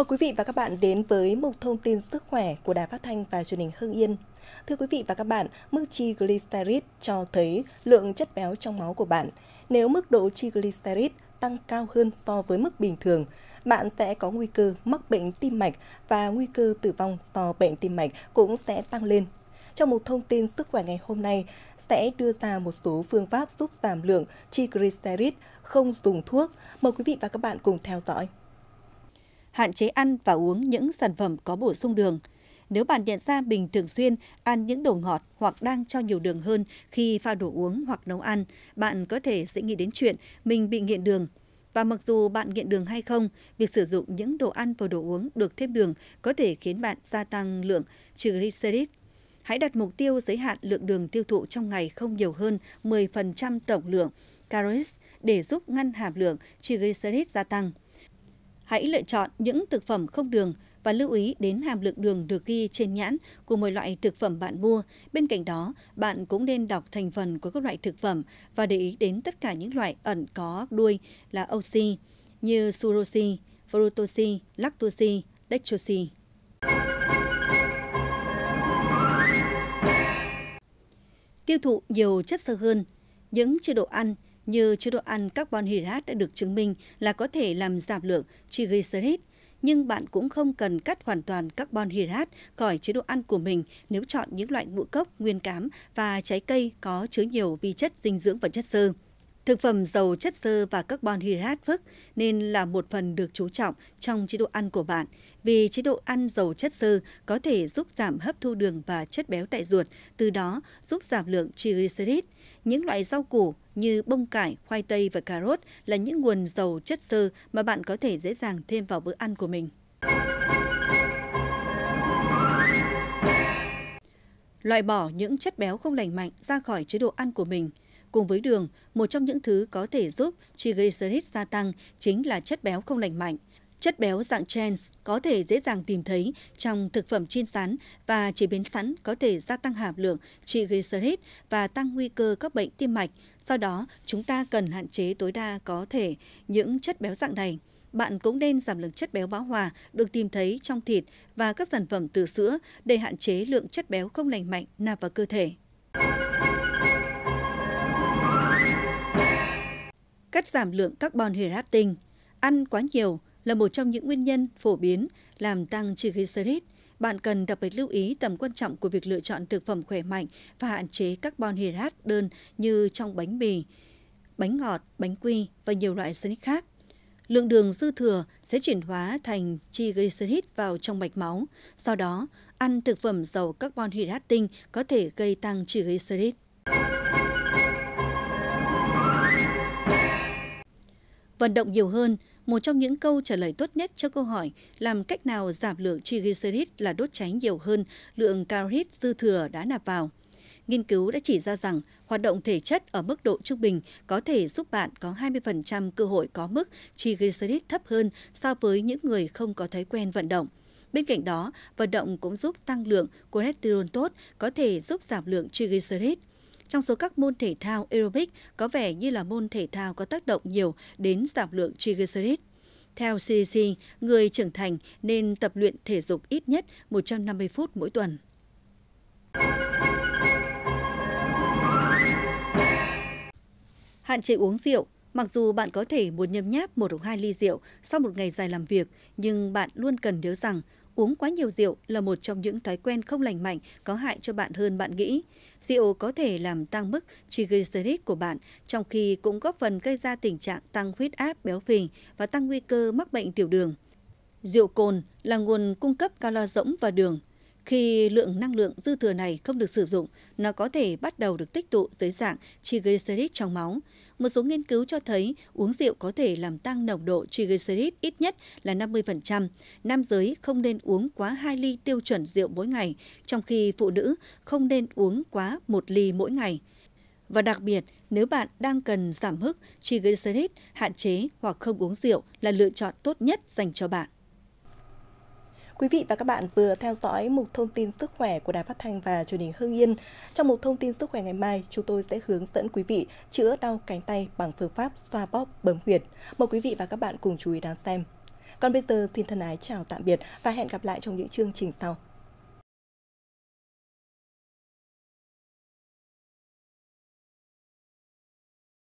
Mời quý vị và các bạn đến với mục thông tin sức khỏe của Đài Phát thanh và Truyền hình Hưng Yên. Thưa quý vị và các bạn, mức triglycerid cho thấy lượng chất béo trong máu của bạn. Nếu mức độ triglycerid tăng cao hơn so với mức bình thường, bạn sẽ có nguy cơ mắc bệnh tim mạch và nguy cơ tử vong do bệnh tim mạch cũng sẽ tăng lên. Trong một thông tin sức khỏe ngày hôm nay sẽ đưa ra một số phương pháp giúp giảm lượng triglycerid không dùng thuốc. Mời quý vị và các bạn cùng theo dõi hạn chế ăn và uống những sản phẩm có bổ sung đường. Nếu bạn nhận ra mình thường xuyên ăn những đồ ngọt hoặc đang cho nhiều đường hơn khi pha đồ uống hoặc nấu ăn, bạn có thể sẽ nghĩ đến chuyện mình bị nghiện đường. Và mặc dù bạn nghiện đường hay không, việc sử dụng những đồ ăn và đồ uống được thêm đường có thể khiến bạn gia tăng lượng triglycerid. Hãy đặt mục tiêu giới hạn lượng đường tiêu thụ trong ngày không nhiều hơn 10% tổng lượng calories để giúp ngăn hàm lượng triglycerid gia tăng hãy lựa chọn những thực phẩm không đường và lưu ý đến hàm lượng đường được ghi trên nhãn của mỗi loại thực phẩm bạn mua. Bên cạnh đó, bạn cũng nên đọc thành phần của các loại thực phẩm và để ý đến tất cả những loại ẩn có đuôi là oxy như surosi, fructosi, lactosi, dextrosi. Tiêu thụ nhiều chất xơ hơn, những chế độ ăn như chế độ ăn carbon hydrate đã được chứng minh là có thể làm giảm lượng triglycerid, nhưng bạn cũng không cần cắt hoàn toàn carbon hydrate khỏi chế độ ăn của mình nếu chọn những loại ngũ cốc, nguyên cám và trái cây có chứa nhiều vi chất dinh dưỡng và chất xơ. Thực phẩm giàu chất xơ và carbon hydrate phức nên là một phần được chú trọng trong chế độ ăn của bạn, vì chế độ ăn giàu chất xơ có thể giúp giảm hấp thu đường và chất béo tại ruột, từ đó giúp giảm lượng triglycerid – những loại rau củ như bông cải, khoai tây và cà rốt là những nguồn dầu chất xơ mà bạn có thể dễ dàng thêm vào bữa ăn của mình. Loại bỏ những chất béo không lành mạnh ra khỏi chế độ ăn của mình. Cùng với đường, một trong những thứ có thể giúp triglycerides gia tăng chính là chất béo không lành mạnh. Chất béo dạng trans có thể dễ dàng tìm thấy trong thực phẩm chiên sắn và chế biến sẵn có thể gia tăng hàm lượng triglycerid và tăng nguy cơ các bệnh tim mạch. Do đó, chúng ta cần hạn chế tối đa có thể những chất béo dạng này. Bạn cũng nên giảm lượng chất béo bão hòa được tìm thấy trong thịt và các sản phẩm từ sữa để hạn chế lượng chất béo không lành mạnh nạp vào cơ thể. Cắt giảm lượng carbon hydrate tinh Ăn quá nhiều – là một trong những nguyên nhân phổ biến làm tăng triglycerid. Bạn cần đặc biệt lưu ý tầm quan trọng của việc lựa chọn thực phẩm khỏe mạnh và hạn chế carbon hydrate đơn như trong bánh mì, bánh ngọt, bánh quy và nhiều loại snack khác. Lượng đường dư thừa sẽ chuyển hóa thành triglycerid vào trong mạch máu. Sau đó, ăn thực phẩm giàu carbon hydrate tinh có thể gây tăng triglycerid. Vận động nhiều hơn, một trong những câu trả lời tốt nhất cho câu hỏi làm cách nào giảm lượng triglycerid là đốt cháy nhiều hơn lượng calorit dư thừa đã nạp vào. Nghiên cứu đã chỉ ra rằng hoạt động thể chất ở mức độ trung bình có thể giúp bạn có 20% cơ hội có mức triglycerid thấp hơn so với những người không có thói quen vận động. Bên cạnh đó, vận động cũng giúp tăng lượng cholesterol tốt, có thể giúp giảm lượng triglycerid. Trong số các môn thể thao, aerobic có vẻ như là môn thể thao có tác động nhiều đến giảm lượng triglycerid. Theo CDC, người trưởng thành nên tập luyện thể dục ít nhất 150 phút mỗi tuần. Hạn chế uống rượu Mặc dù bạn có thể muốn nhấm nháp một hoặc hai ly rượu sau một ngày dài làm việc, nhưng bạn luôn cần nhớ rằng uống quá nhiều rượu là một trong những thói quen không lành mạnh có hại cho bạn hơn bạn nghĩ. Rượu có thể làm tăng mức triglycerid của bạn, trong khi cũng góp phần gây ra tình trạng tăng huyết áp béo phì và tăng nguy cơ mắc bệnh tiểu đường. Rượu cồn là nguồn cung cấp calo rỗng và đường. Khi lượng năng lượng dư thừa này không được sử dụng, nó có thể bắt đầu được tích tụ dưới dạng triglycerid trong máu. Một số nghiên cứu cho thấy uống rượu có thể làm tăng nồng độ triglycerid ít nhất là 50%. Nam giới không nên uống quá 2 ly tiêu chuẩn rượu mỗi ngày, trong khi phụ nữ không nên uống quá 1 ly mỗi ngày. Và đặc biệt, nếu bạn đang cần giảm mức triglycerid, hạn chế hoặc không uống rượu là lựa chọn tốt nhất dành cho bạn. Quý vị và các bạn vừa theo dõi một thông tin sức khỏe của Đài Phát thanh và Truyền hình Hưng Yên. Trong một thông tin sức khỏe ngày mai, chúng tôi sẽ hướng dẫn quý vị chữa đau cánh tay bằng phương pháp xoa bóp bấm huyệt. Mời quý vị và các bạn cùng chú ý đón xem. Còn bây giờ xin thân ái chào tạm biệt và hẹn gặp lại trong những chương trình sau.